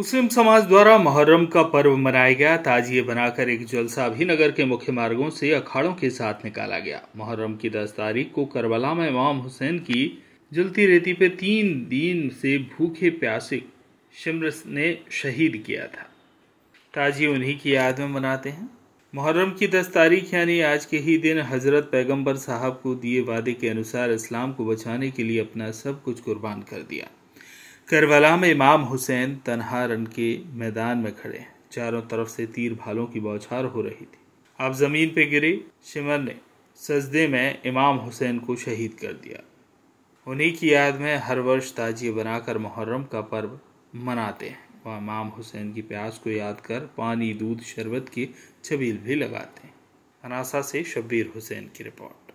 मुस्लिम समाज द्वारा मुहर्रम का पर्व मनाया गया ताजिए बनाकर एक जलसा भी नगर के मुख्य मार्गों से अखाड़ों के साथ निकाला गया मुहर्रम की दस तारीख को करबला में इमाम हुसैन की जलती रेती पे तीन दिन से भूखे प्यासे शिमर ने शहीद किया था ताजिए उन्हीं की याद में मनाते हैं मुहर्रम की दस तारीख यानी आज के ही दिन हज़रत पैगंबर साहब को दिए वादे के अनुसार इस्लाम को बचाने के लिए अपना सब कुछ कुर्बान कर दिया करबला में इमाम हुसैन तनहा रन के मैदान में खड़े हैं चारों तरफ से तीर भालों की बौछार हो रही थी अब ज़मीन पर गिरे शिमर ने सजदे में इमाम हुसैन को शहीद कर दिया उन्हीं की याद में हर वर्ष ताजिए बनाकर मुहर्रम का पर्व मनाते हैं वह इमाम हुसैन की प्यास को याद कर पानी दूध शरबत की छबील भी लगाते हैं अनासा से शब्बीर हुसैन की रिपोर्ट